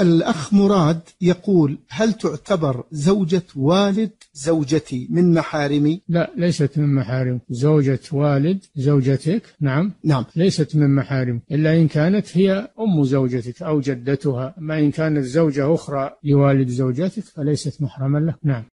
الأخ مراد يقول هل تعتبر زوجة والد زوجتي من محارمي لا ليست من محارم زوجة والد زوجتك نعم نعم ليست من محارم إلا إن كانت هي أم زوجتك أو جدتها ما إن كانت زوجة أخرى لوالد زوجتك فليست محرما له نعم